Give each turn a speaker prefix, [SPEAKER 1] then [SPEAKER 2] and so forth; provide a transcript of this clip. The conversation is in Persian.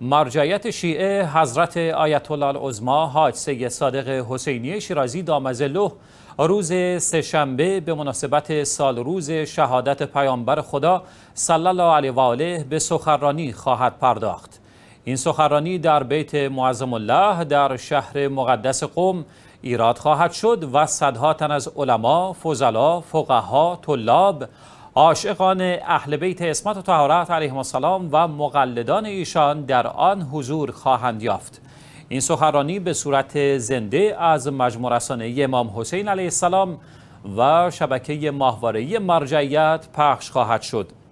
[SPEAKER 1] مرجعیت شیعه حضرت آیت الله العظما حاج سید صادق حسینی شیرازی دامزلو روز سهشنبه به مناسبت سال روز شهادت پیامبر خدا صلی الله علیه و آله به سخرانی خواهد پرداخت این سخرانی در بیت معظم الله در شهر مقدس قوم ایراد خواهد شد و صدها تن از علما، فضلا، فقها، طلاب عاشقان اهل بیت اسمت و طهارت علیهم السلام و مقلدان ایشان در آن حضور خواهند یافت این سخرانی به صورت زنده از مجموع رسانه امام حسین علیه السلام و شبکه ماهواره مرجعیت پخش خواهد شد